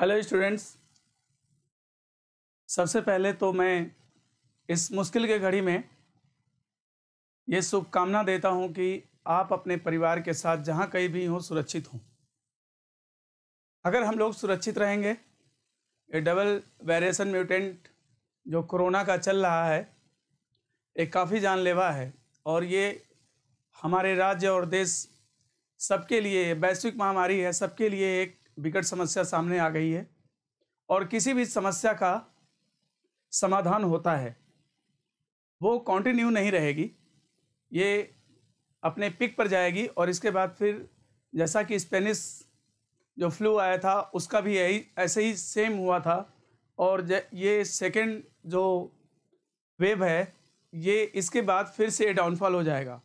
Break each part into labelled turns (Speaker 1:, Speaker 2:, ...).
Speaker 1: hello students सबसे पहले तो मैं इस मुश्किल के घड़ी में ये शुभकामना देता हूँ कि आप अपने परिवार के साथ जहाँ कहीं भी हों सुरक्षित हों अगर हम लोग सुरक्षित रहेंगे ये डबल वेरिएशन म्यूटेंट जो कोरोना का चल रहा है ये काफ़ी जानलेवा है और ये हमारे राज्य और देश सबके लिए वैश्विक महामारी है सबके लिए एक विकट समस्या सामने आ गई है और किसी भी समस्या का समाधान होता है वो कंटिन्यू नहीं रहेगी ये अपने पिक पर जाएगी और इसके बाद फिर जैसा कि स्पेनिश जो फ्लू आया था उसका भी यही ऐसे ही सेम हुआ था और ये सेकेंड जो वेव है ये इसके बाद फिर से डाउनफॉल हो जाएगा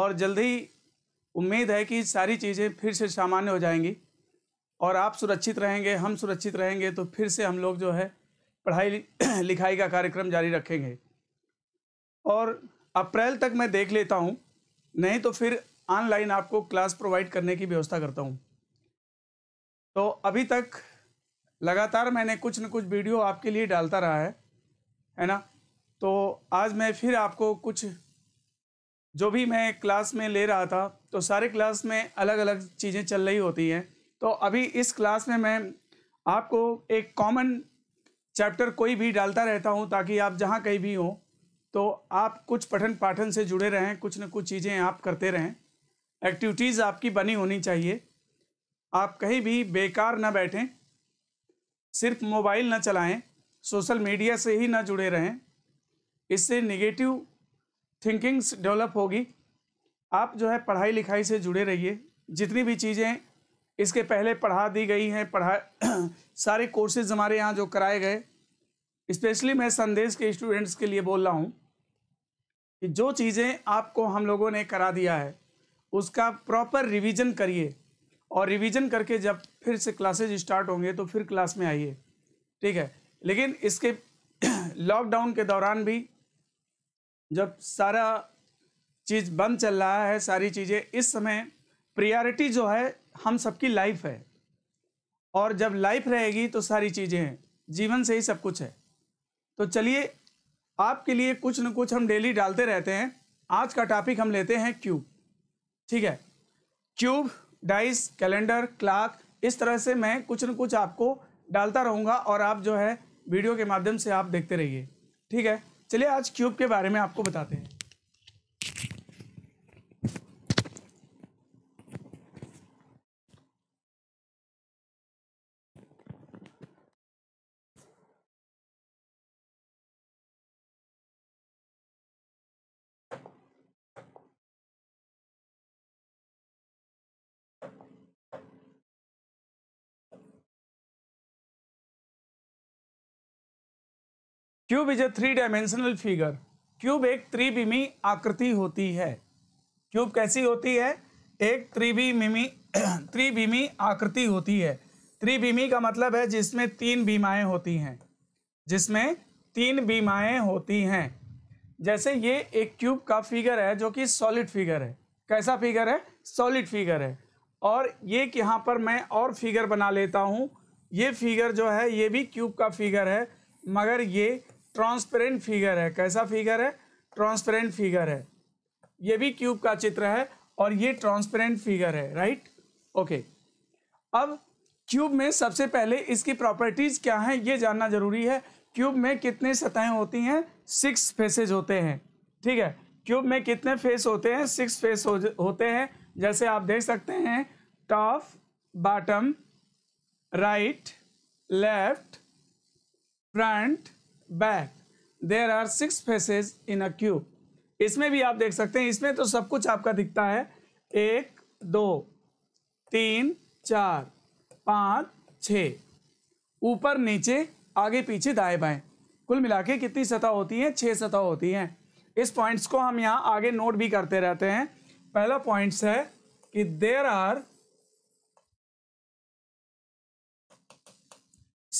Speaker 1: और जल्दी उम्मीद है कि सारी चीज़ें फिर से सामान्य हो जाएंगी और आप सुरक्षित रहेंगे हम सुरक्षित रहेंगे तो फिर से हम लोग जो है पढ़ाई लिखाई का कार्यक्रम जारी रखेंगे और अप्रैल तक मैं देख लेता हूँ नहीं तो फिर ऑनलाइन आपको क्लास प्रोवाइड करने की व्यवस्था करता हूँ तो अभी तक लगातार मैंने कुछ न कुछ वीडियो आपके लिए डालता रहा है है ना तो आज मैं फिर आपको कुछ जो भी मैं क्लास में ले रहा था तो सारे क्लास में अलग अलग चीज़ें चल रही होती हैं तो अभी इस क्लास में मैं आपको एक कॉमन चैप्टर कोई भी डालता रहता हूँ ताकि आप जहाँ कहीं भी हों तो आप कुछ पठन पाठन से जुड़े रहें कुछ न कुछ चीज़ें आप करते रहें एक्टिविटीज़ आपकी बनी होनी चाहिए आप कहीं भी बेकार ना बैठें सिर्फ मोबाइल ना चलाएं सोशल मीडिया से ही ना जुड़े रहें इससे निगेटिव थिंकिंग्स डेवलप होगी आप जो है पढ़ाई लिखाई से जुड़े रहिए जितनी भी चीज़ें इसके पहले पढ़ा दी गई हैं पढ़ा सारे कोर्सेज हमारे यहाँ जो कराए गए स्पेशली मैं संदेश के स्टूडेंट्स के लिए बोल रहा हूँ कि जो चीज़ें आपको हम लोगों ने करा दिया है उसका प्रॉपर रिवीजन करिए और रिवीजन करके जब फिर से क्लासेज स्टार्ट होंगे तो फिर क्लास में आइए ठीक है लेकिन इसके लॉकडाउन के दौरान भी जब सारा चीज़ बंद चल रहा है सारी चीज़ें इस समय प्रियॉरिटी जो है हम सबकी लाइफ है और जब लाइफ रहेगी तो सारी चीज़ें हैं जीवन से ही सब कुछ है तो चलिए आपके लिए कुछ न कुछ हम डेली डालते रहते हैं आज का टॉपिक हम लेते हैं क्यूब ठीक है क्यूब डाइस कैलेंडर क्लाक इस तरह से मैं कुछ न कुछ आपको डालता रहूँगा और आप जो है वीडियो के माध्यम से आप देखते रहिए ठीक है चलिए आज क्यूब के बारे में आपको बताते हैं
Speaker 2: cube is a three
Speaker 1: dimensional figure cube एक त्रिविमी आकृति होती है क्यूब कैसी होती है एक त्रिविमी त्रिविमी आकृति होती है त्रिविमी का मतलब है जिसमें तीन बीमाएँ होती हैं जिसमें तीन बीमाएँ होती हैं जैसे ये एक क्यूब का फिगर है जो कि सॉलिड फिगर है कैसा फिगर है सॉलिड फिगर है और ये कि यहाँ पर मैं और फिगर बना लेता हूँ ये फिगर जो है ये भी क्यूब का फिगर है मगर ये ट्रांसपेरेंट फिगर है कैसा फिगर है ट्रांसपेरेंट फिगर है ये भी क्यूब का चित्र है और ये ट्रांसपेरेंट फिगर है राइट ओके अब क्यूब में सबसे पहले इसकी प्रॉपर्टीज क्या हैं ये जानना जरूरी है क्यूब में कितने सतहें होती हैं सिक्स फेसेज होते हैं ठीक है क्यूब में कितने फेस होते हैं सिक्स फेस हो, होते हैं जैसे आप देख सकते हैं top bottom right left front back there are six faces in a cube इसमें भी आप देख सकते हैं इसमें तो सब कुछ आपका दिखता है एक दो तीन चार पाँच छ ऊपर नीचे आगे पीछे दाएं बाएं कुल मिला के कितनी सतह होती हैं छः सतह होती हैं इस पॉइंट्स को हम यहाँ आगे नोट भी करते रहते हैं पहला पॉइंट्स है कि there are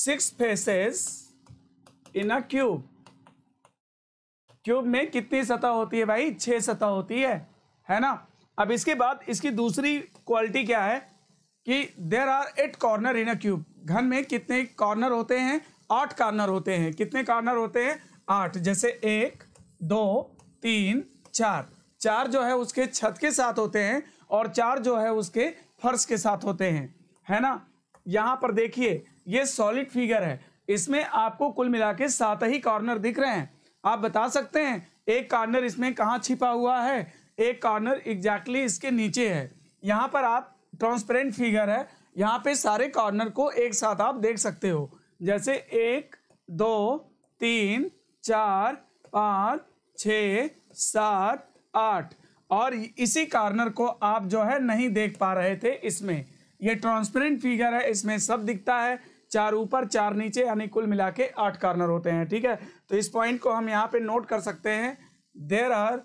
Speaker 1: six faces in a cube cube में कितनी सतह होती है भाई छह सतह होती है है ना अब इसके बाद इसकी दूसरी क्वालिटी क्या है कि there are eight corner in a cube घन में कितने कॉर्नर होते हैं आठ कॉर्नर होते हैं कितने कॉर्नर होते हैं आठ जैसे एक दो तीन चार चार जो है उसके छत के साथ होते हैं और चार जो है उसके फर्श के साथ होते हैं है ना यहाँ पर देखिए ये सॉलिड फिगर है इसमें आपको कुल मिला के सात ही कॉर्नर दिख रहे हैं आप बता सकते हैं एक कॉर्नर इसमें कहाँ छिपा हुआ है एक कॉर्नर एग्जैक्टली इसके नीचे है यहाँ पर आप ट्रांसपेरेंट फिगर है यहाँ पे सारे कॉर्नर को एक साथ आप देख सकते हो जैसे एक दो तीन चार पाँच छ सात आठ और इसी कॉर्नर को आप जो है नहीं देख पा रहे थे इसमें ये ट्रांसपेरेंट फिगर है इसमें सब दिखता है चार ऊपर चार नीचे यानी कुल मिला के आठ कार्नर होते हैं ठीक है तो इस पॉइंट को हम यहां पे नोट कर सकते हैं there are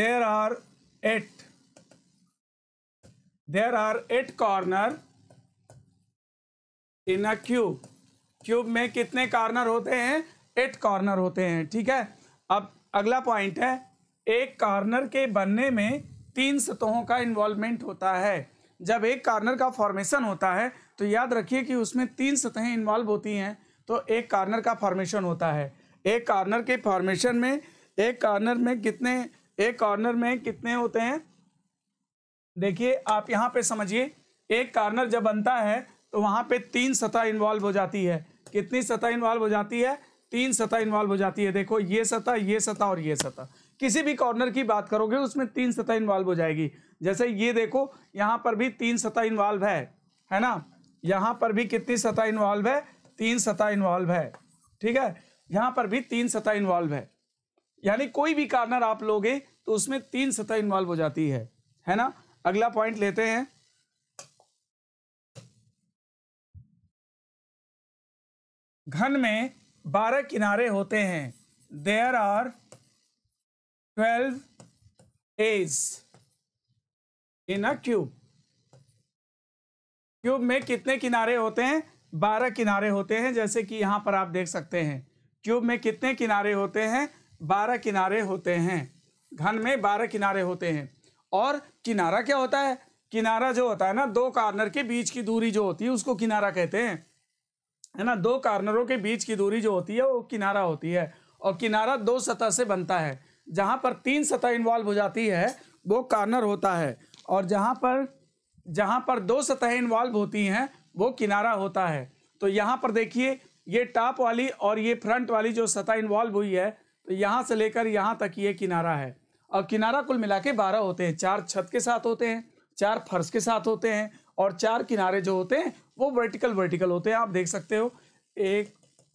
Speaker 1: there are eight there are eight corner in a cube cube में कितने कॉर्नर होते हैं एट कॉर्नर होते हैं ठीक है अब अगला पॉइंट है एक कॉर्नर के बनने में तीन सतहों का इन्वॉल्वमेंट होता है जब एक कॉर्नर का फॉर्मेशन होता है तो याद रखिए कि उसमें तीन सतहें इन्वॉल्व होती हैं तो एक कार्नर का फॉर्मेशन होता है एक कार्नर के फॉर्मेशन में एक कार्नर में कितने एक कार्नर में कितने होते हैं देखिए आप यहाँ पे समझिए एक कार्नर जब बनता है तो वहाँ पे तीन सतह इन्वॉल्व हो जाती है कितनी सतह इन्वॉल्व हो जाती है तीन सतह इन्वॉल्व हो जाती है देखो ये सतह ये सतह और ये सतह किसी भी कॉर्नर की बात करोगे उसमें तीन सतह इन्वॉल्व हो जाएगी जैसे ये देखो यहाँ पर भी तीन सतह इन्वॉल्व है है ना यहाँ पर भी कितनी सतह इन्वॉल्व है तीन सतह इन्वॉल्व है ठीक है यहाँ पर भी तीन सतह इन्वॉल्व है यानी कोई भी कार्नर आप लोगे तो उसमें तीन सतह इन्वॉल्व हो जाती है है ना अगला पॉइंट लेते हैं
Speaker 2: घन में बारह किनारे होते हैं there are twelve
Speaker 1: edge in a cube cube में कितने किनारे होते हैं बारह किनारे होते हैं जैसे कि यहाँ पर आप देख सकते हैं क्यूब में कितने किनारे होते हैं बारह किनारे होते हैं घन में बारह किनारे होते हैं और किनारा क्या होता है किनारा जो होता है ना दो कार्नर के बीच की दूरी जो होती है उसको किनारा कहते हैं है ना दो कार्नरों के बीच की दूरी जो होती है वो किनारा होती है और किनारा दो सतह से बनता है जहाँ पर तीन सतह इन्वॉल्व हो जाती है वो कार्नर होता है और जहाँ पर जहाँ पर दो सतहें इन्वॉल्व होती हैं वो किनारा होता है तो यहाँ पर देखिए ये टॉप वाली और ये फ्रंट वाली जो सतह इन्वॉल्व हुई है तो यहाँ से लेकर यहाँ तक ये किनारा है और किनारा कुल मिला के बारह होते हैं चार छत के साथ होते हैं चार फर्श के साथ होते हैं और चार किनारे जो होते हैं वो वर्टिकल वर्टिकल होते हैं आप देख सकते हो एक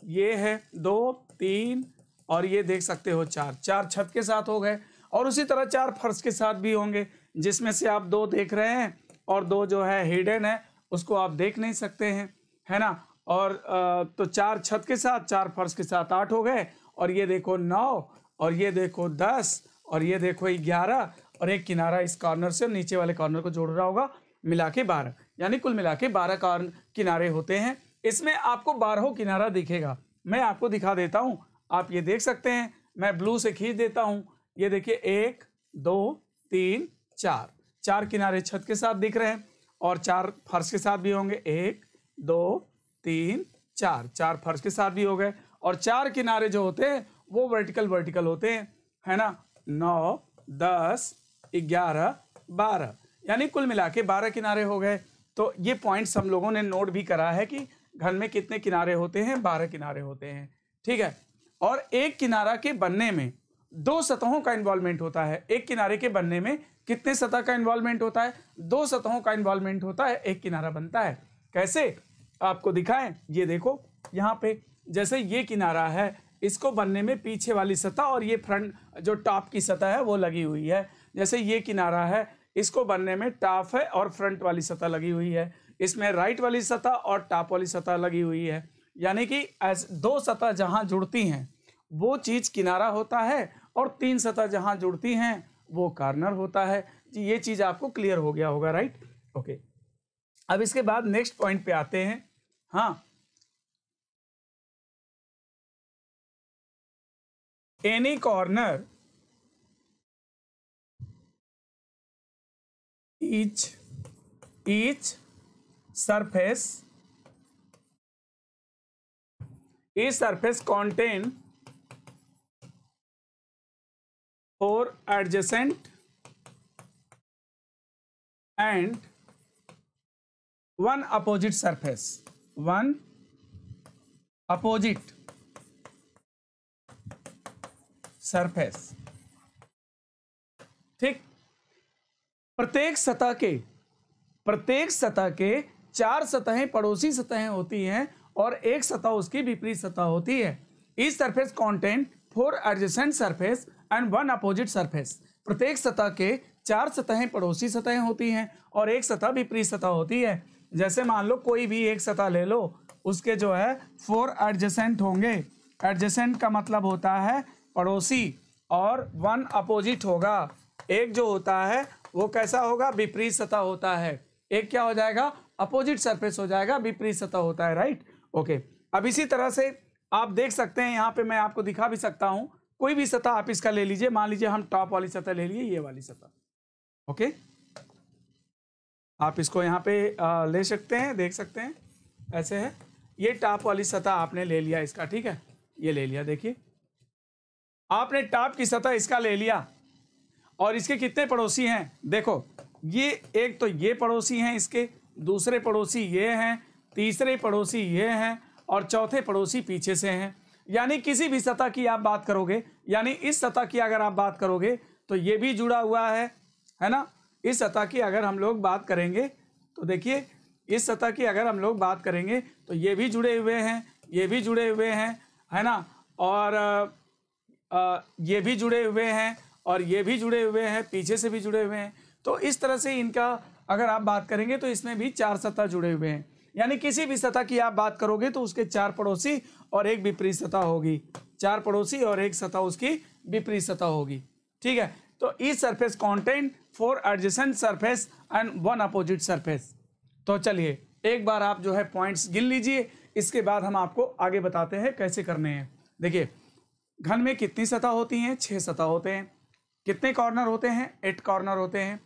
Speaker 1: ये है दो तीन और ये देख सकते हो चार चार छत के साथ हो गए और उसी तरह चार फर्श के साथ भी होंगे जिसमें से आप दो देख रहे हैं और दो जो है हिडन है उसको आप देख नहीं सकते हैं है ना और तो चार छत के साथ चार फर्श के साथ आठ हो गए और ये देखो नौ और ये देखो दस और ये देखो ग्यारह और एक किनारा इस कॉर्नर से नीचे वाले कॉर्नर को जोड़ रहा होगा मिला के बारह यानी कुल मिला के बारह कॉर्न किनारे होते हैं इसमें आपको बारहों किनारा दिखेगा मैं आपको दिखा देता हूँ आप ये देख सकते हैं मैं ब्लू से खींच देता हूँ ये देखिए एक दो तीन चार चार किनारे छत के साथ दिख रहे हैं और चार फर्श के साथ भी होंगे एक दो तीन चार चार फर्श के साथ भी हो गए और चार किनारे जो होते हैं वो वर्टिकल वर्टिकल होते हैं है ना नौ दस ग्यारह बारह यानी कुल मिला के बारह किनारे हो गए तो ये पॉइंट्स हम लोगों ने नोट भी करा है कि घन में कितने किनारे होते हैं बारह किनारे होते हैं ठीक है और एक किनारा के बनने में दो सतहों का इन्वॉल्वमेंट होता है एक किनारे के बनने में कितने सतह का इन्वॉल्वमेंट होता है दो सतहों का इन्वॉल्वमेंट होता है एक किनारा बनता है कैसे आपको दिखाएं ये देखो यहाँ पे जैसे ये किनारा है इसको बनने में पीछे वाली सतह और ये फ्रंट जो टॉप की सतह है वो लगी हुई है जैसे ये किनारा है इसको बनने में टॉप है और फ्रंट वाली सतह लगी हुई है इसमें राइट वाली सतह और टॉप वाली सतह लगी हुई है यानी कि दो सतह जहाँ जुड़ती हैं वो चीज़ किनारा होता है और तीन सतह जहां जुड़ती हैं वो कार्नर होता है जी ये चीज़ आपको क्लियर हो गया होगा राइट ओके अब इसके बाद नेक्स्ट पॉइंट पे आते हैं हाँ
Speaker 2: any corner each each surface each surface content four adjacent and one
Speaker 1: opposite surface one opposite surface ठीक प्रत्येक सतह के प्रत्येक सतह के चार सतहें पड़ोसी सतहें होती हैं और एक सतह उसकी विपरीत सतह होती है इस surface content four adjacent surface and one opposite surface प्रत्येक सतह के चार सतहें पड़ोसी सतहें होती हैं और एक सतह विपरीत सतह होती है जैसे मान लो कोई भी एक सतह ले लो उसके जो है फोर एडजेसेंट होंगे एडजेसेंट का मतलब होता है पड़ोसी और वन अपोजिट होगा एक जो होता है वो कैसा होगा विपरीत सतह होता है एक क्या हो जाएगा अपोजिट सरफेस हो जाएगा विपरीत सतह होता है राइट ओके अब इसी तरह से आप देख सकते हैं यहाँ पे मैं आपको दिखा भी सकता हूँ कोई भी सतह आप इसका ले लीजिए मान लीजिए हम टॉप वाली सतह ले लिए ये वाली सतह ओके आप इसको यहाँ पे ले सकते हैं देख सकते हैं ऐसे है ये टॉप वाली सतह आपने ले लिया इसका ठीक है ये ले लिया देखिए आपने टॉप की सतह इसका ले लिया और इसके कितने पड़ोसी हैं देखो ये एक तो ये पड़ोसी हैं इसके दूसरे पड़ोसी ये हैं तीसरे पड़ोसी ये हैं और चौथे पड़ोसी पीछे से हैं यानी किसी भी सतह की आप बात करोगे यानी इस सतह की अगर आप बात करोगे तो ये भी जुड़ा हुआ है है ना इस सतह की अगर हम लोग बात करेंगे तो देखिए इस सतह की अगर हम लोग बात करेंगे तो ये भी जुड़े हुए हैं ये भी जुड़े हुए हैं है ना और आ, ये भी जुड़े हुए हैं और ये भी जुड़े हुए हैं पीछे से भी जुड़े हुए हैं तो इस तरह से इनका अगर आप बात करेंगे तो इसमें भी चार सतह जुड़े हुए हैं यानी किसी भी सतह की आप बात करोगे तो उसके चार पड़ोसी और एक विपरीत सतह होगी चार पड़ोसी और एक सतह उसकी विपरीत सतह होगी ठीक है तो ई surface content four adjacent surface and one opposite surface तो चलिए एक बार आप जो है पॉइंट्स गिन लीजिए इसके बाद हम आपको आगे बताते हैं कैसे करने हैं देखिए घन में कितनी सतह होती हैं छः सतह होते हैं कितने कॉर्नर होते हैं एट कॉर्नर होते हैं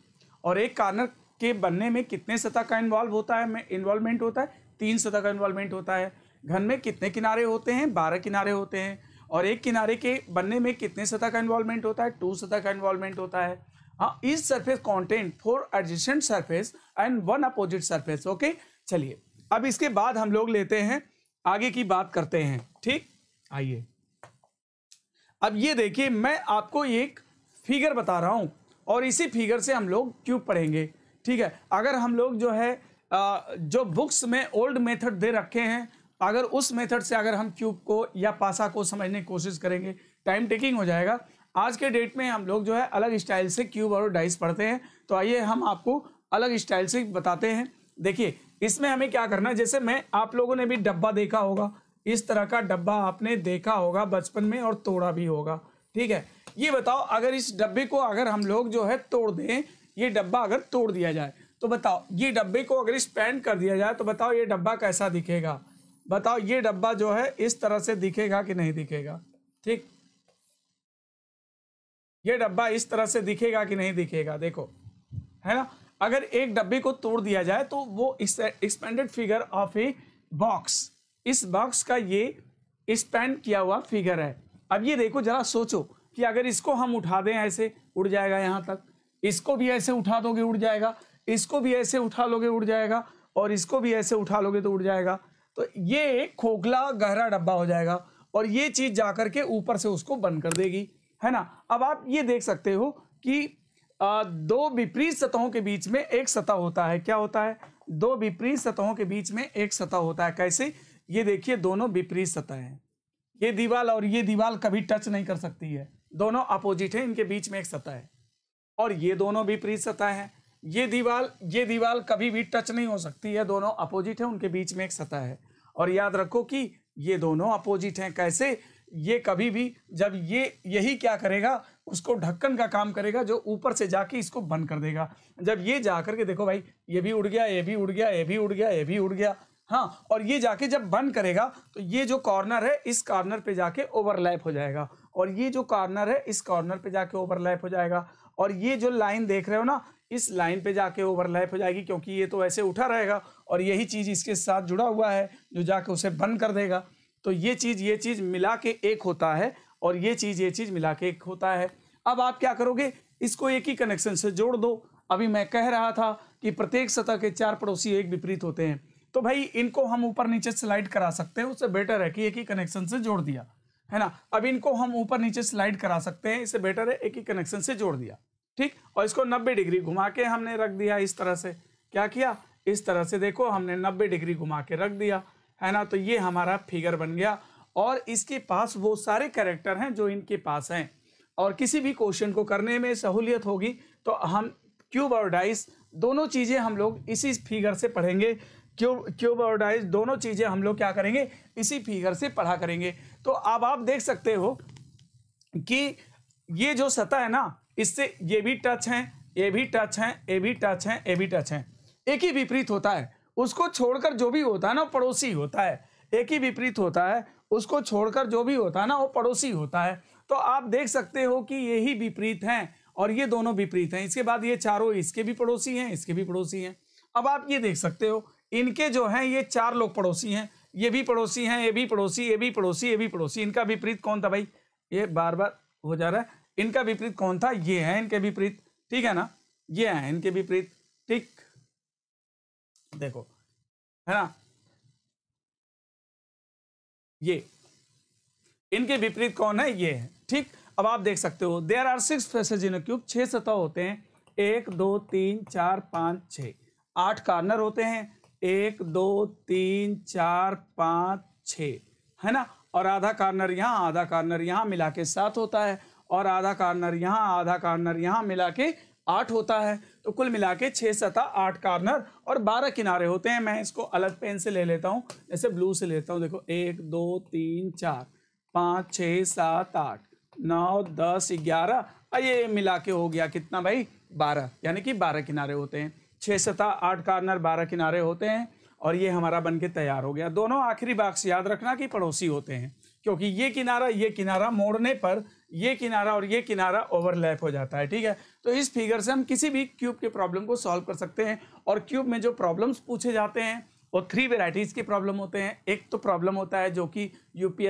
Speaker 1: और एक कॉर्नर के बनने में कितने सतह का इन्वॉल्व होता है इन्वॉल्वमेंट होता है तीन सतह का इन्वॉल्वमेंट होता है घन में कितने किनारे होते हैं बारह किनारे होते हैं और एक किनारे के बनने में कितने सतह का इन्वॉल्वमेंट होता है टू सतह का इन्वॉल्वमेंट होता है हाँ इस surface content four adjacent surface and one opposite surface okay चलिए अब इसके बाद हम लोग लेते हैं आगे की बात करते हैं ठीक आइए अब ये देखिए मैं आपको एक फिगर बता रहा हूँ और इसी फिगर से हम लोग क्यूब पढ़ेंगे ठीक है अगर हम लोग जो है जो बुक्स में ओल्ड मेथड दे रखे हैं अगर उस मेथड से अगर हम क्यूब को या पासा को समझने की कोशिश करेंगे टाइम टेकिंग हो जाएगा आज के डेट में हम लोग जो है अलग स्टाइल से क्यूब और डाइस पढ़ते हैं तो आइए हम आपको अलग स्टाइल से बताते हैं देखिए इसमें हमें क्या करना है जैसे मैं आप लोगों ने भी डब्बा देखा होगा इस तरह का डब्बा आपने देखा होगा बचपन में और तोड़ा भी होगा ठीक है ये बताओ अगर इस डब्बे को अगर हम लोग जो है तोड़ दें ये डब्बा अगर तोड़ दिया जाए तो बताओ ये डब्बे को अगर स्पैंड कर दिया जाए तो बताओ ये डब्बा कैसा दिखेगा बताओ ये डब्बा जो है इस तरह से दिखेगा कि नहीं दिखेगा ठीक ये डब्बा इस तरह से दिखेगा कि नहीं दिखेगा देखो है ना अगर एक डब्बे को तोड़ दिया जाए तो वो expanded figure of a box इस बॉक्स का ये एक्सपेंड किया हुआ फिगर है अब ये देखो जरा सोचो कि अगर इसको हम उठा दें ऐसे उड़ जाएगा यहाँ तक इसको भी ऐसे उठा दोगे उड़ जाएगा इसको भी ऐसे उठा लोगे उड़ जाएगा और इसको भी ऐसे उठा लोगे तो उड़ जाएगा तो ये खोखला गहरा डब्बा हो जाएगा और ये चीज़ जा के ऊपर से उसको बंद कर देगी है ना अब आप ये देख सकते हो कि दो विपरीत सतहों के बीच में एक सतह होता है क्या होता है दो विपरीत सतहों के बीच में एक सतह होता है कैसे ये देखिए दोनों विपरीत सतह हैं ये दीवाल और ये दीवाल कभी टच नहीं कर सकती है दोनों अपोजिट है इनके बीच में एक सतह है और ये दोनों भी प्री सतह है ये दीवार ये दीवाल कभी भी टच नहीं हो सकती है दोनों अपोजिट है उनके बीच में एक सतह है और याद रखो कि ये दोनों अपोजिट हैं कैसे ये कभी भी जब ये यही क्या करेगा उसको ढक्कन का काम करेगा जो ऊपर से जाके इसको बंद कर देगा जब ये जा करके देखो भाई ये भी उड़ गया ये भी उड़ गया ये भी उड़ गया ये भी उड़ गया हाँ और ये जाके जब बंद करेगा तो ये जो कॉर्नर है इस कॉर्नर पे जाके ओवरलैप हो जाएगा और ये जो कॉर्नर है इस कॉर्नर पे जाके ओवरलैप हो जाएगा और ये जो लाइन देख रहे हो ना इस लाइन पे जाके ओवरलैप हो जाएगी क्योंकि ये तो ऐसे उठा रहेगा और यही चीज़ इसके साथ जुड़ा हुआ है जो जाके उसे बंद कर देगा तो ये चीज़ ये चीज़ मिला के एक होता है और ये चीज़ ये चीज़ मिला के एक होता है अब आप क्या करोगे इसको एक ही कनेक्शन से जोड़ दो अभी मैं कह रहा था कि प्रत्येक सतह के चार पड़ोसी एक विपरीत होते हैं तो भाई इनको हम ऊपर नीचे स्लाइड करा सकते हैं उससे बेटर है कि एक ही कनेक्शन से जोड़ दिया है ना अब इनको हम ऊपर नीचे स्लाइड करा सकते हैं इससे बेटर है एक ही कनेक्शन से जोड़ दिया ठीक और इसको 90 डिग्री घुमा के हमने रख दिया इस तरह से क्या किया इस तरह से देखो हमने 90 डिग्री घुमा के रख दिया है ना तो ये हमारा फिगर बन गया और इसके पास वो सारे कैरेक्टर हैं जो इनके पास हैं और किसी भी क्वेश्चन को करने में सहूलियत होगी तो हम क्यूब और डाइस दोनों चीज़ें हम लोग इसी फिगर से पढ़ेंगे क्यूब क्यूब और डाइस दोनों चीज़ें हम लोग क्या करेंगे इसी फिगर से पढ़ा करेंगे तो अब आप देख सकते हो कि ये जो सतह है ना इससे ये भी टच है ये भी टच है ये भी टच है ये भी टच है एक ही विपरीत होता है उसको छोड़कर जो भी होता है ना पड़ोसी होता है एक ही विपरीत होता है उसको छोड़कर जो भी होता है ना वो पड़ोसी होता है तो आप देख सकते हो कि ये ही विपरीत हैं और ये दोनों विपरीत हैं इसके बाद ये चारों इसके भी पड़ोसी हैं इसके भी पड़ोसी हैं अब आप ये देख सकते हो इनके जो हैं ये चार लोग पड़ोसी हैं ये भी पड़ोसी हैं ये भी पड़ोसी ये भी पड़ोसी ये भी पड़ोसी इनका विपरीत कौन था भाई ये बार बार हो जा रहा है इनका विपरीत कौन था ये है इनके विपरीत ठीक है ना ये है इनके विपरीत ठीक देखो है ना ये इनके विपरीत कौन है ये है ठीक अब आप देख सकते हो there are six faces in cube छह सतह होते हैं एक दो तीन चार पांच छ आठ कार्नर होते हैं एक दो तीन चार पाँच छ है ना और आधा कार्नर यहाँ आधा कार्नर यहाँ मिला के सात होता है और आधा कार्नर यहाँ आधा कार्नर यहाँ मिला के आठ होता है तो कुल मिला के छः सता आठ कार्नर और बारह किनारे होते हैं मैं इसको अलग पेन से ले लेता हूँ जैसे ब्लू से लेता हूँ देखो एक दो तीन चार पाँच छः सात आठ नौ दस ग्यारह ये मिला के हो गया कितना भाई बारह यानी कि बारह किनारे होते हैं छः सतह आठ कार्नर बारह किनारे होते हैं और ये हमारा बन के तैयार हो गया दोनों आखिरी बाक्स याद रखना कि पड़ोसी होते हैं क्योंकि ये किनारा ये किनारा मोड़ने पर ये किनारा और ये किनारा ओवरलैप हो जाता है ठीक है तो इस फिगर से हम किसी भी क्यूब के प्रॉब्लम को सॉल्व कर सकते हैं और क्यूब में जो प्रॉब्लम्स पूछे जाते हैं वो थ्री वेराइटीज़ के प्रॉब्लम होते हैं एक तो प्रॉब्लम होता है जो कि यू पी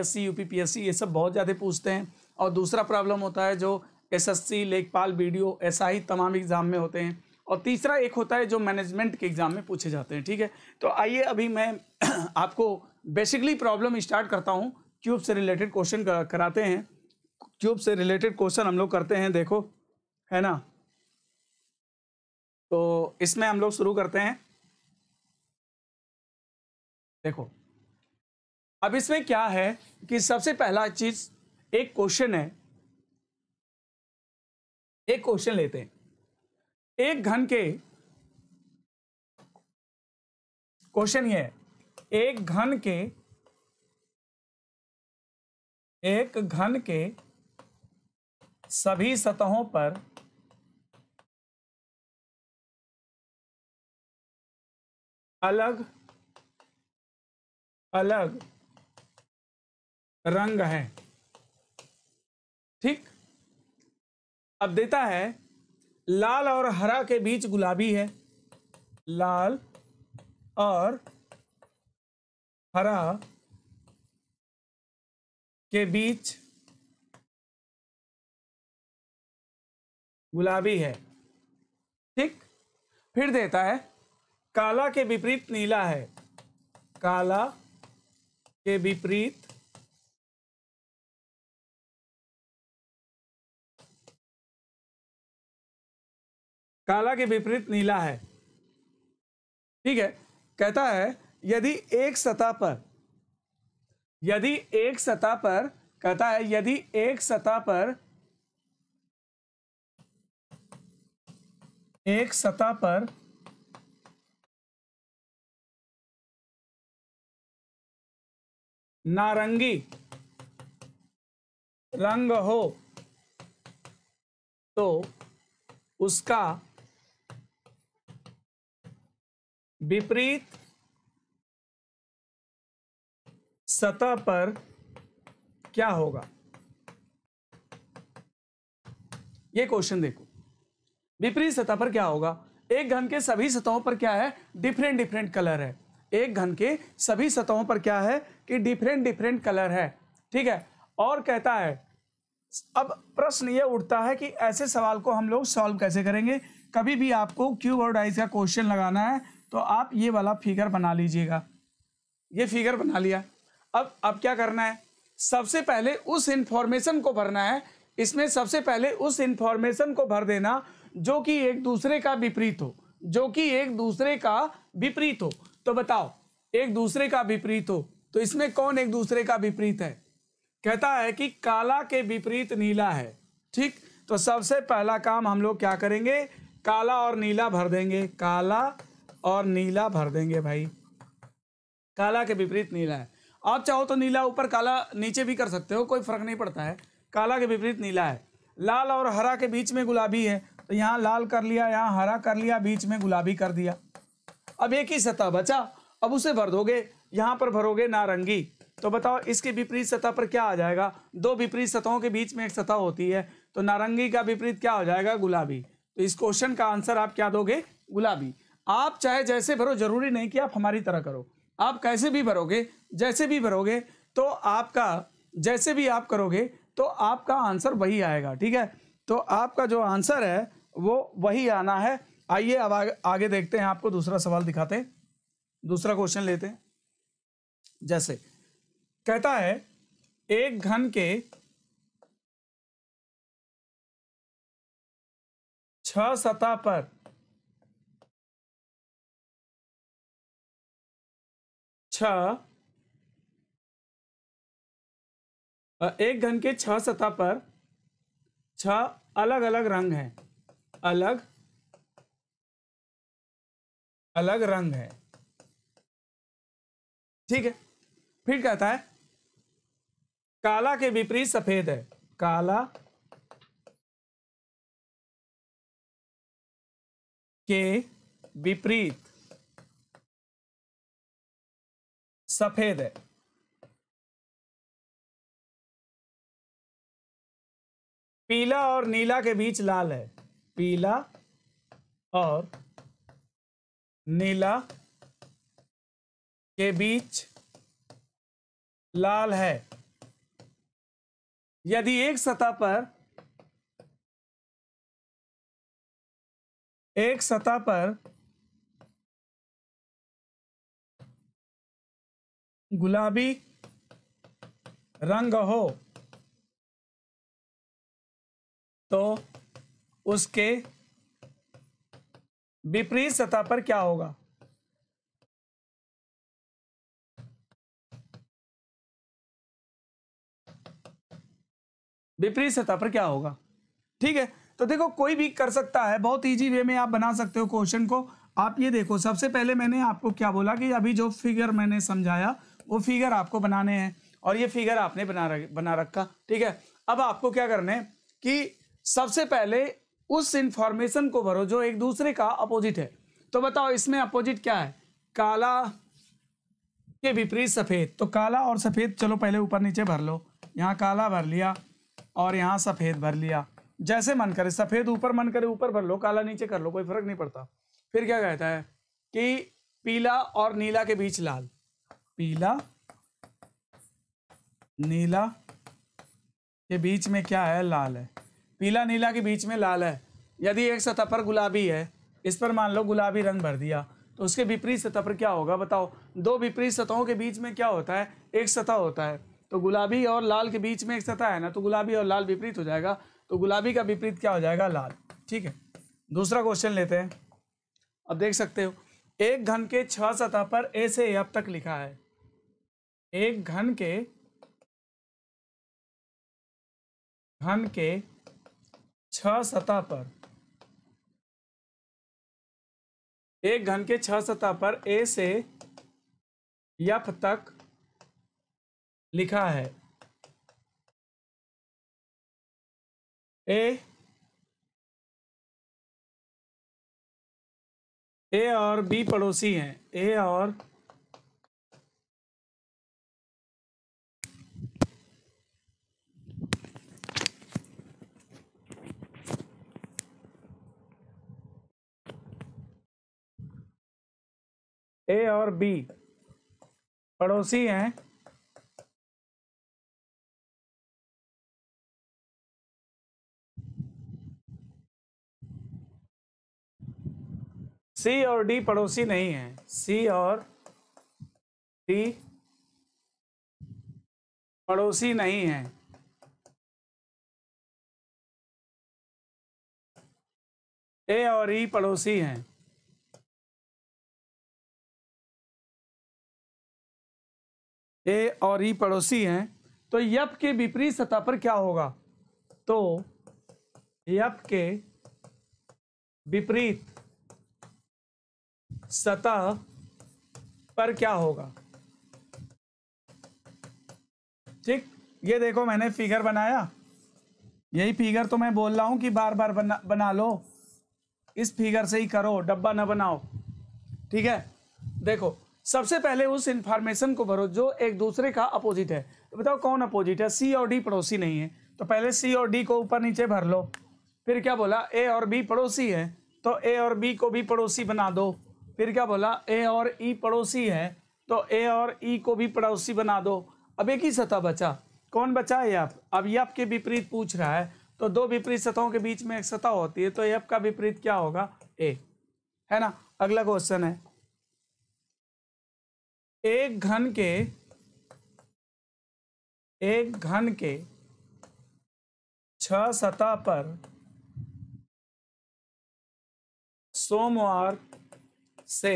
Speaker 1: ये सब बहुत ज़्यादा पूछते हैं और दूसरा प्रॉब्लम होता है जो सी लेखपाल बी डी ही तमाम एग्ज़ाम में होते हैं और तीसरा एक होता है जो मैनेजमेंट के एग्ज़ाम में पूछे जाते हैं ठीक है तो आइए अभी मैं आपको बेसिकली प्रॉब्लम स्टार्ट करता हूँ क्यूब से रिलेटेड क्वेश्चन कराते हैं क्यूब से रिलेटेड क्वेश्चन हम लोग करते हैं देखो है ना तो इसमें हम लोग शुरू करते हैं
Speaker 2: देखो अब इसमें क्या है कि सबसे पहला चीज़ एक क्वेश्चन है एक क्वेश्चन लेते हैं एक घन के क्वेश्चन ये है एक घन के एक घन के सभी सतहों पर अलग अलग रंग हैं
Speaker 1: ठीक अब देता है लाल और हरा के बीच गुलाबी है लाल और हरा के बीच गुलाबी है ठीक फिर देता है काला के विपरीत नीला है काला के विपरीत काला के विपरीत नीला है ठीक है कहता है यदि एक सतह पर यदि एक सतह पर कहता है यदि एक सतह पर
Speaker 2: एक सतह पर नारंगी रंग हो तो उसका विपरीत सतह पर क्या होगा
Speaker 1: ये क्वेश्चन देखो विपरीत सतह पर क्या होगा एक घन के सभी सतहों पर क्या है डिफरेंट डिफरेंट कलर है एक घन के सभी सतहों पर क्या है कि डिफरेंट डिफरेंट कलर है ठीक है और कहता है अब प्रश्न ये उठता है कि ऐसे सवाल को हम लोग सॉल्व कैसे करेंगे कभी भी आपको क्यूब और डाइस का क्वेश्चन लगाना है तो आप ये वाला फिगर बना लीजिएगा ये फिगर बना लिया अब अब क्या करना है सबसे पहले उस इंफॉर्मेशन को भरना है इसमें सबसे पहले उस इंफॉर्मेशन को भर देना जो कि एक दूसरे का विपरीत हो जो कि एक दूसरे का विपरीत हो तो बताओ एक दूसरे का विपरीत हो तो इसमें कौन एक दूसरे का विपरीत है कहता है कि काला के विपरीत नीला है ठीक तो सबसे पहला काम हम लोग क्या करेंगे काला और नीला भर देंगे काला और नीला भर देंगे भाई काला के विपरीत नीला है आप चाहो तो नीला ऊपर काला नीचे भी कर सकते हो कोई फर्क नहीं पड़ता है काला के विपरीत नीला है लाल और हरा के बीच में गुलाबी है तो यहाँ लाल कर लिया यहाँ हरा कर लिया बीच में गुलाबी कर दिया अब एक ही सतह बचा अब उसे भर दोगे यहाँ पर भरोगे नारंगी तो बताओ इसके विपरीत सतह पर क्या आ जाएगा दो विपरीत सतहों के बीच में एक सतह होती है तो नारंगी का विपरीत क्या हो जाएगा गुलाबी तो इस क्वेश्चन का आंसर आप क्या दोगे गुलाबी आप चाहे जैसे भरो जरूरी नहीं कि आप हमारी तरह करो आप कैसे भी भरोगे जैसे भी भरोगे तो आपका जैसे भी आप करोगे तो आपका आंसर वही आएगा ठीक है तो आपका जो आंसर है वो वही आना है आइए अब आगे, आगे देखते हैं आपको दूसरा सवाल दिखाते दूसरा क्वेश्चन लेते हैं जैसे कहता है एक घन के
Speaker 2: छह सतह पर छ एक
Speaker 1: घन के छह सतह पर छह अलग अलग रंग हैं अलग अलग रंग है
Speaker 2: ठीक है फिर कहता है काला के विपरीत सफेद है काला के विपरीत सफेद है पीला और नीला के बीच लाल है पीला और नीला के बीच लाल है यदि एक सतह पर एक सतह पर गुलाबी रंग हो तो उसके विपरीत सतह पर क्या होगा
Speaker 1: विपरीत सतह पर क्या होगा ठीक है तो देखो कोई भी कर सकता है बहुत इजी वे में आप बना सकते हो क्वेश्चन को आप ये देखो सबसे पहले मैंने आपको क्या बोला कि अभी जो फिगर मैंने समझाया वो फिगर आपको बनाने हैं और ये फिगर आपने बना रख बना रखा ठीक है अब आपको क्या करना है कि सबसे पहले उस इंफॉर्मेशन को भरो जो एक दूसरे का अपोजिट है तो बताओ इसमें अपोजिट क्या है काला के विपरीत सफ़ेद तो काला और सफ़ेद चलो पहले ऊपर नीचे भर लो यहाँ काला भर लिया और यहाँ सफ़ेद भर लिया जैसे मन करे सफ़ेद ऊपर मन करे ऊपर भर लो काला नीचे कर लो कोई फर्क नहीं पड़ता फिर क्या कहता है कि पीला और नीला के बीच लाल पीला नीला के बीच में क्या है लाल है पीला नीला के बीच में लाल है यदि एक सतह पर गुलाबी है इस पर मान लो गुलाबी रंग भर दिया तो उसके विपरीत सतह पर क्या होगा बताओ दो विपरीत सतहों के बीच में क्या होता है एक सतह होता है तो गुलाबी और लाल के बीच में एक सतह है ना तो गुलाबी और लाल विपरीत हो जाएगा तो गुलाबी का विपरीत क्या हो जाएगा लाल ठीक है दूसरा क्वेश्चन लेते हैं अब देख सकते हो एक घन के छह सतह पर ए से तक लिखा है एक घन के
Speaker 2: घन के छह सतह पर एक घन के छह सतह पर ए से यफ तक लिखा है ए ए और बी पड़ोसी हैं ए और ए और बी पड़ोसी हैं
Speaker 1: सी और डी पड़ोसी नहीं है सी और डी पड़ोसी नहीं है
Speaker 2: ए और ई e पड़ोसी हैं
Speaker 1: ए और ई पड़ोसी हैं तो यप के विपरीत सतह पर क्या होगा तो यप के विपरीत सतह पर क्या होगा ठीक ये देखो मैंने फिगर बनाया यही फिगर तो मैं बोल रहा हूं कि बार बार बना बना लो इस फिगर से ही करो डब्बा ना बनाओ ठीक है देखो सबसे पहले उस इंफॉर्मेशन को भरो जो एक दूसरे का अपोजिट है तो बताओ कौन अपोजिट है सी और डी पड़ोसी नहीं है तो पहले सी और डी को ऊपर नीचे भर लो फिर क्या बोला ए और बी पड़ोसी है तो ए और बी को भी पड़ोसी बना दो फिर क्या बोला ए और ई e पड़ोसी है तो ए और ई e को भी पड़ोसी बना दो अब एक ही सतह बचा कौन बचा है आप अब ये के विपरीत पूछ रहा है तो दो विपरीत सतहों के बीच में एक सतह होती है तो ये का विपरीत क्या होगा ए है ना अगला क्वेश्चन है
Speaker 2: एक घन के एक घन के छह सतह पर सोमवार से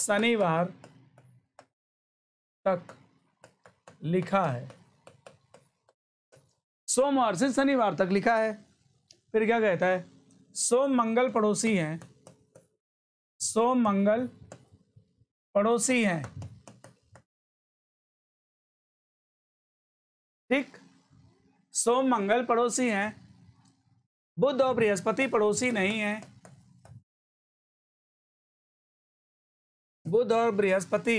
Speaker 2: शनिवार
Speaker 1: तक लिखा है सोमवार से शनिवार तक लिखा है फिर क्या कहता है सोम मंगल पड़ोसी हैं सोम मंगल पड़ोसी
Speaker 2: हैं ठीक सोम मंगल पड़ोसी हैं बुध और बृहस्पति पड़ोसी नहीं है बुध और बृहस्पति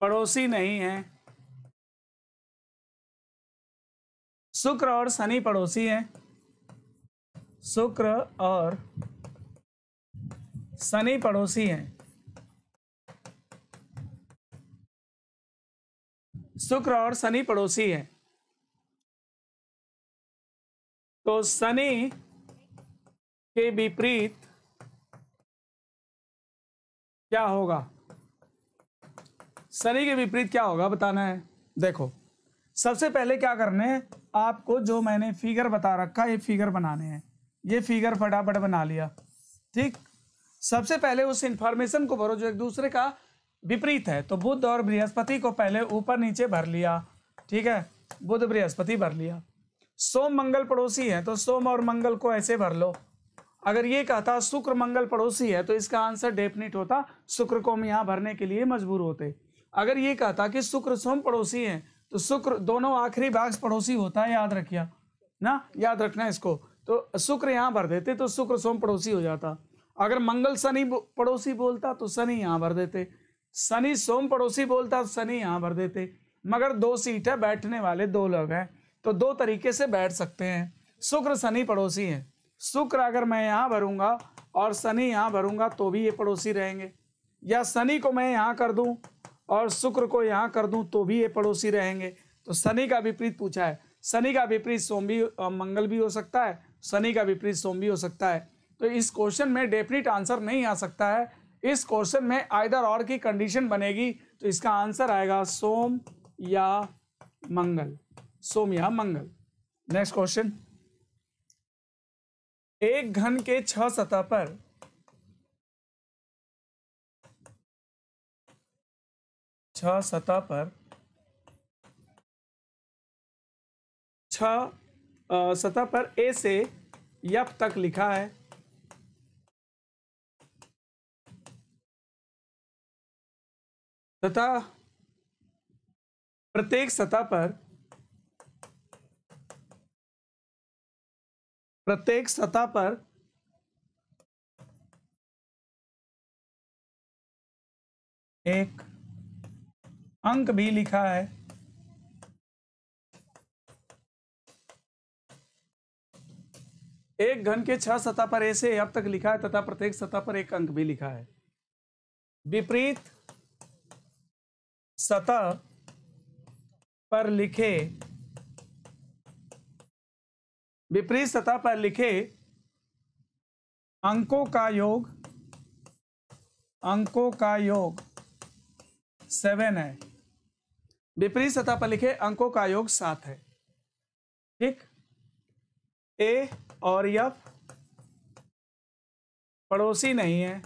Speaker 2: पड़ोसी नहीं है
Speaker 1: शुक्र और शनि पड़ोसी हैं शुक्र और शनि पड़ोसी हैं शुक्र और शनि पड़ोसी
Speaker 2: है तो शनि
Speaker 1: के विपरीत क्या होगा शनि के विपरीत क्या होगा बताना है देखो सबसे पहले क्या करने है आपको जो मैंने फिगर बता रखा ये फिगर बनाने हैं ये फिगर फटाफट बना लिया ठीक सबसे पहले उस इंफॉर्मेशन को भरो जो एक दूसरे का विपरीत है तो बुध और बृहस्पति को पहले ऊपर नीचे भर लिया ठीक है बुध बृहस्पति भर लिया सोम मंगल पड़ोसी है तो सोम और मंगल को ऐसे भर लो अगर ये कहता शुक्र मंगल पड़ोसी है तो इसका आंसर डेफिनेट होता शुक्र को हम यहाँ भरने के लिए मजबूर होते अगर ये कहता कि शुक्र सोम पड़ोसी है तो शुक्र दोनों आखिरी भाग पड़ोसी होता है याद रखिया ना याद रखना इसको तो शुक्र यहाँ भर देते तो शुक्र सोम पड़ोसी हो जाता अगर मंगल शनि पड़ोसी बोलता तो शनि यहाँ भर देते शनि सोम पड़ोसी बोलता शनि यहाँ भर देते मगर दो सीट है बैठने वाले दो लोग हैं तो दो तरीके से बैठ सकते हैं शुक्र शनि पड़ोसी हैं शुक्र अगर मैं यहाँ भरूंगा और शनि यहाँ भरूंगा तो भी ये पड़ोसी रहेंगे या शनि को मैं यहाँ कर दूँ और शुक्र को यहाँ कर दूँ तो भी ये पड़ोसी रहेंगे तो शनि का विपरीत पूछा है शनि का विपरीत सोम भी मंगल भी हो सकता है शनि का विपरीत सोम भी हो सकता है तो इस क्वेश्चन में डेफिनेट आंसर नहीं आ सकता है इस क्वेश्चन में आइदर और की कंडीशन बनेगी तो इसका आंसर आएगा सोम या मंगल सोम या मंगल नेक्स्ट क्वेश्चन
Speaker 2: एक घन के छह सतह पर छह सतह पर छह सतह पर ए से यप तक लिखा है तथा प्रत्येक सतह पर प्रत्येक सतह पर एक अंक भी लिखा है
Speaker 1: एक घन के छह सतह पर ऐसे अब तक लिखा है तथा प्रत्येक सतह पर एक अंक भी लिखा है विपरीत सतह पर लिखे विपरीत सतह पर लिखे अंकों का योग अंकों का योग सेवन है विपरीत सतह पर लिखे अंकों का योग सात है ठीक ए और यफ
Speaker 2: पड़ोसी नहीं है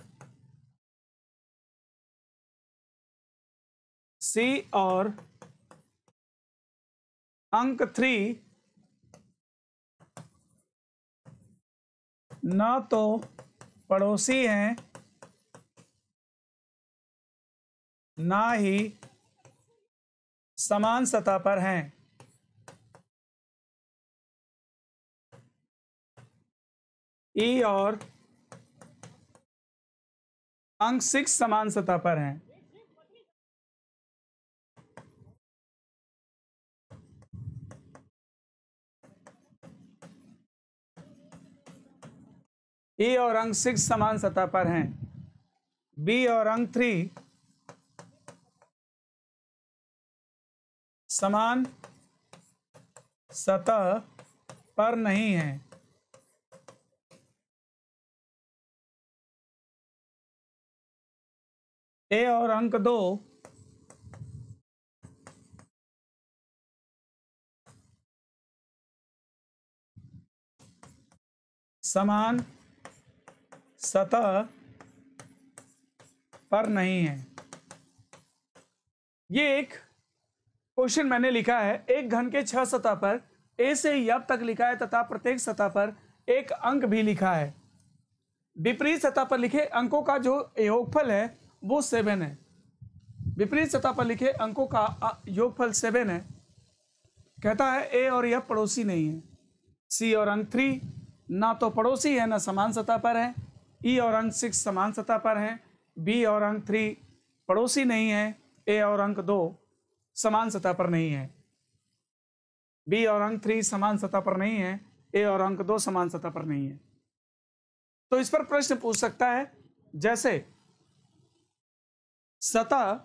Speaker 2: सी और अंक थ्री ना तो पड़ोसी हैं ना ही समान सतह पर हैं ई और अंक सिक्स समान सतह पर हैं
Speaker 1: ई e और अंक सिक्स समान सतह पर हैं बी और अंक थ्री
Speaker 2: समान सतह पर नहीं है ए और अंक दो
Speaker 1: समान सतह पर नहीं है ये एक क्वेश्चन मैंने लिखा है एक घन के छह सतह पर ए से यब तक लिखा है तथा प्रत्येक सतह पर एक अंक भी लिखा है विपरीत सतह पर लिखे अंकों का जो योगफल है वो सेवन है विपरीत सतह पर लिखे अंकों का योगफल सेवन है कहता है ए और यह पड़ोसी नहीं है सी और अंक थ्री ना तो पड़ोसी है ना समान सतह पर है ई और अंक सिक्स समान सतह पर हैं बी और अंक थ्री पड़ोसी नहीं है ए और अंक दो समान सतह पर नहीं है बी और अंक थ्री समान सतह पर नहीं है ए और अंक दो समान सतह पर नहीं है तो इस पर प्रश्न पूछ सकता है जैसे सतह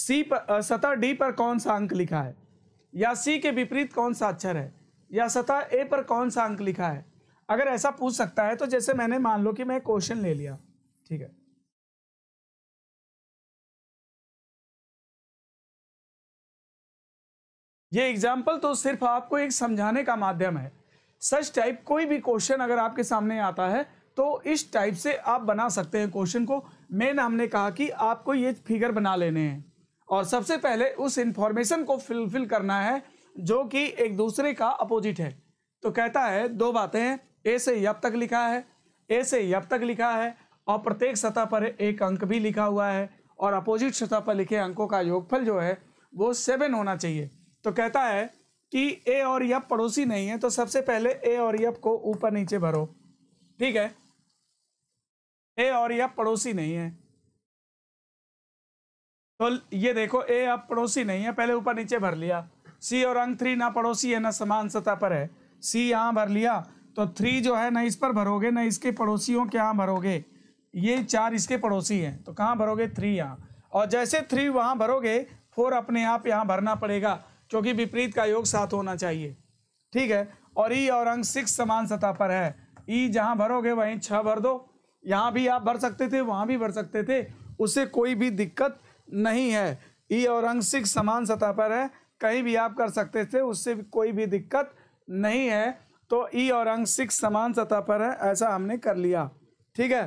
Speaker 1: सी पर सतह डी पर कौन सा अंक लिखा है या सी के विपरीत कौन सा अक्षर है या सतह ए पर कौन सा अंक लिखा है अगर ऐसा पूछ सकता है तो जैसे मैंने मान लो कि मैं क्वेश्चन ले लिया ठीक है ये एग्जाम्पल तो सिर्फ आपको एक समझाने का माध्यम है सच टाइप कोई भी क्वेश्चन अगर आपके सामने आता है तो इस टाइप से आप बना सकते हैं क्वेश्चन को मेन हमने कहा कि आपको ये फिगर बना लेने हैं और सबसे पहले उस इंफॉर्मेशन को फिलफिल करना है जो कि एक दूसरे का अपोजिट है तो कहता है दो बातें हैं ए से यब तक लिखा है ए से यब तक लिखा है और प्रत्येक सतह पर एक अंक भी लिखा हुआ है और अपोजिट सतह पर लिखे अंकों का योगफल जो है वो सेवन होना चाहिए तो कहता है कि ए और यब पड़ोसी नहीं है तो सबसे पहले ए और यब को ऊपर नीचे भरो ठीक है ए और यब पड़ोसी नहीं है तो ये देखो ए अब पड़ोसी नहीं है पहले ऊपर नीचे भर लिया सी और अंक थ्री ना पड़ोसी है ना समान सतह पर है सी यहाँ भर लिया तो थ्री जो है ना इस पर भरोगे ना इसके पड़ोसियों के यहाँ भरोगे ये चार इसके पड़ोसी हैं तो कहाँ भरोगे थ्री यहाँ और जैसे थ्री वहाँ भरोगे फोर अपने आप यहाँ भरना पड़ेगा क्योंकि विपरीत का योग साथ होना चाहिए ठीक है और ई और अंक सिक्स समान सतह पर है ई जहाँ भरोगे वहीं छः भर दो यहाँ भी आप भर सकते थे वहाँ भी भर सकते थे उससे कोई भी दिक्कत नहीं है ई और अंक सिक्स समान सतह पर है कहीं भी आप कर सकते थे उससे कोई भी दिक्कत नहीं है तो ई और अंग सिक्स समान सतह पर है ऐसा हमने कर लिया ठीक है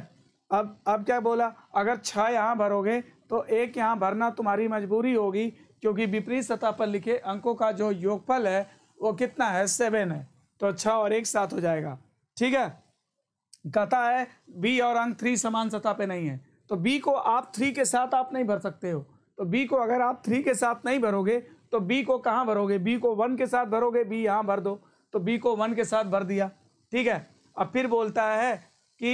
Speaker 1: अब अब क्या बोला अगर छः यहाँ भरोगे तो एक यहाँ भरना तुम्हारी मजबूरी होगी क्योंकि विपरीत सतह पर लिखे अंकों का जो योगफल है वो कितना है सेवन है तो छः और एक साथ हो जाएगा ठीक है कथा है बी और अंक थ्री समान सतह पे नहीं है तो बी को आप थ्री के साथ आप नहीं भर सकते हो तो बी को अगर आप थ्री के साथ नहीं भरोगे तो बी को कहाँ भरोगे बी को वन के साथ भरोगे बी यहाँ भर दो तो बी को वन के साथ भर दिया ठीक है अब फिर बोलता है कि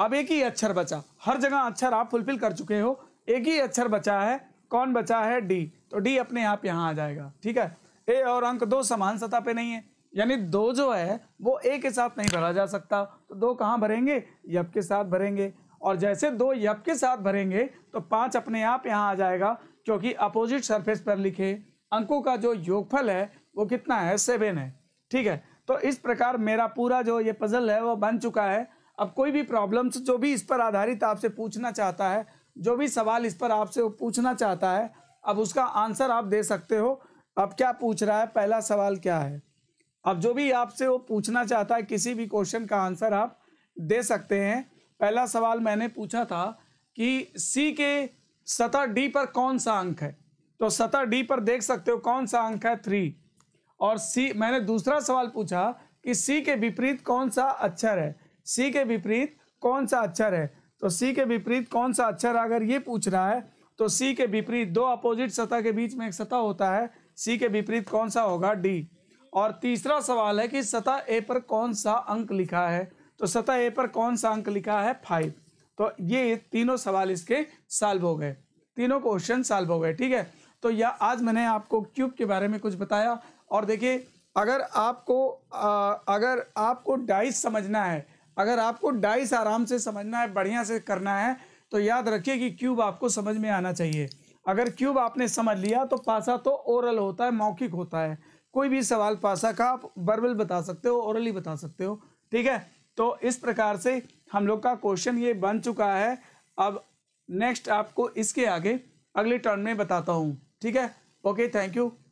Speaker 1: अब एक ही अक्षर बचा हर जगह अक्षर आप फुलफिल कर चुके हो एक ही अक्षर बचा है कौन बचा है डी तो डी अपने आप यहाँ आ जाएगा ठीक है ए और अंक दो समान सतह पे नहीं है यानी दो जो है वो ए के साथ नहीं भरा जा सकता तो दो कहाँ भरेंगे यप के साथ भरेंगे और जैसे दो यप के साथ भरेंगे तो पाँच अपने आप यहाँ आ जाएगा क्योंकि अपोजिट सरफेस पर लिखे अंकों का जो योगफल है वो कितना है सेवन है ठीक है तो इस प्रकार मेरा पूरा जो ये पजल है वो बन चुका है अब कोई भी प्रॉब्लम्स जो भी इस पर आधारित आपसे पूछना चाहता है जो भी सवाल इस पर आपसे पूछना चाहता है अब उसका आंसर आप दे सकते हो अब क्या पूछ रहा है पहला सवाल क्या है अब जो भी आपसे वो पूछना चाहता है किसी भी क्वेश्चन का आंसर आप दे सकते हैं पहला सवाल मैंने पूछा था कि सी के सतह डी पर कौन सा अंक है तो सतह डी पर देख सकते हो कौन सा अंक है थ्री और सी मैंने दूसरा सवाल पूछा कि सी के विपरीत कौन सा अक्षर है सी के विपरीत कौन सा अक्षर है तो सी के विपरीत कौन सा अक्षर अगर ये पूछ रहा है तो सी के विपरीत दो अपोजिट सतह के बीच में एक सतह होता है सी के विपरीत कौन सा होगा डी और तीसरा सवाल है कि सतह ए पर कौन सा अंक लिखा है तो सतह ए पर कौन सा अंक लिखा है फाइव तो ये तीनों सवाल इसके सॉल्व हो गए तीनों क्वेश्चन सॉल्व हो गए ठीक है तो यह आज मैंने आपको क्यूब के बारे में कुछ बताया और देखिए अगर आपको आ, अगर आपको डाइस समझना है अगर आपको डाइस आराम से समझना है बढ़िया से करना है तो याद रखिए कि क्यूब आपको समझ में आना चाहिए अगर क्यूब आपने समझ लिया तो पासा तो ओरल होता है मौखिक होता है कोई भी सवाल पासा का आप बर्बल बता सकते हो ही बता सकते हो ठीक है तो इस प्रकार से हम लोग का क्वेश्चन ये बन चुका है अब नेक्स्ट आपको इसके आगे अगले टर्न में बताता हूँ ठीक है ओके थैंक यू